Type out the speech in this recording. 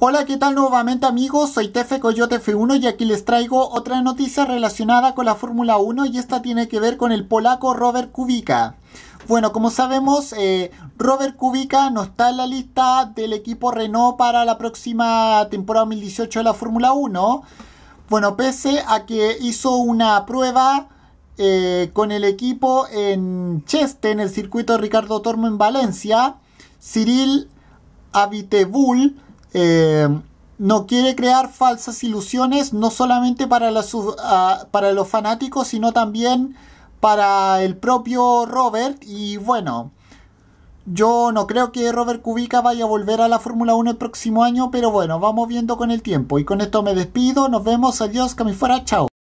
Hola, ¿qué tal nuevamente amigos? Soy Tefe Coyote F1 y aquí les traigo otra noticia relacionada con la Fórmula 1 y esta tiene que ver con el polaco Robert Kubica. Bueno, como sabemos, eh, Robert Kubica no está en la lista del equipo Renault para la próxima temporada 2018 de la Fórmula 1. Bueno, pese a que hizo una prueba eh, con el equipo en Cheste, en el circuito Ricardo Tormo en Valencia, Cyril Abitebul eh, no quiere crear falsas ilusiones, no solamente para, para los fanáticos, sino también para el propio Robert. Y bueno, yo no creo que Robert Kubica vaya a volver a la Fórmula 1 el próximo año, pero bueno, vamos viendo con el tiempo. Y con esto me despido, nos vemos, adiós, que fuera, chao.